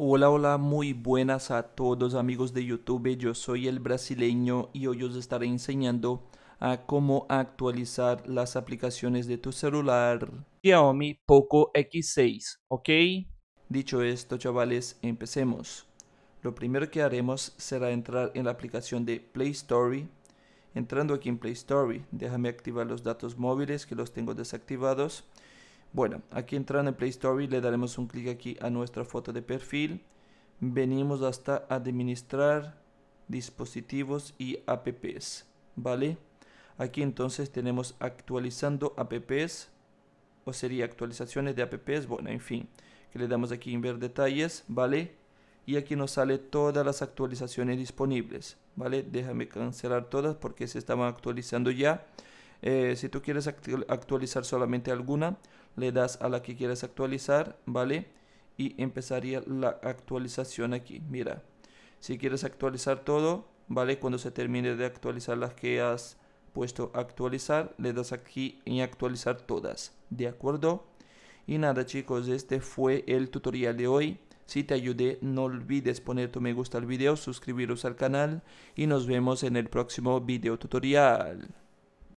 Hola, hola, muy buenas a todos amigos de YouTube. Yo soy el brasileño y hoy os estaré enseñando a cómo actualizar las aplicaciones de tu celular Xiaomi Poco X6, ¿ok? Dicho esto, chavales, empecemos. Lo primero que haremos será entrar en la aplicación de Play Store. Entrando aquí en Play Store, déjame activar los datos móviles que los tengo desactivados bueno, aquí entrando en Play Store y le daremos un clic aquí a nuestra foto de perfil. Venimos hasta administrar dispositivos y apps, ¿vale? Aquí entonces tenemos actualizando apps o sería actualizaciones de apps, bueno, en fin, que le damos aquí en ver detalles, ¿vale? Y aquí nos sale todas las actualizaciones disponibles, ¿vale? Déjame cancelar todas porque se estaban actualizando ya. Eh, si tú quieres actualizar solamente alguna, le das a la que quieres actualizar, ¿vale? Y empezaría la actualización aquí, mira. Si quieres actualizar todo, ¿vale? Cuando se termine de actualizar las que has puesto actualizar, le das aquí en actualizar todas, ¿de acuerdo? Y nada chicos, este fue el tutorial de hoy. Si te ayudé, no olvides poner tu me gusta al video, suscribiros al canal y nos vemos en el próximo video tutorial.